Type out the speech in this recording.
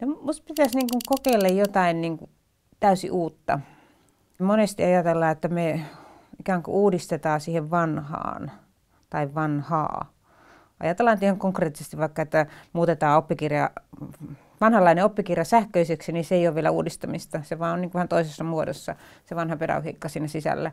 No, musta pitäisi niin kuin kokeilla jotain niin kuin täysin uutta. Monesti ajatellaan, että me ikään kuin uudistetaan siihen vanhaan tai vanhaa. Ajatellaan ihan konkreettisesti vaikka, että muutetaan oppikirja, vanhanlainen oppikirja sähköiseksi, niin se ei ole vielä uudistamista. Se vaan on niin kuin vähän toisessa muodossa, se vanha pedagogiikka siinä sisällä.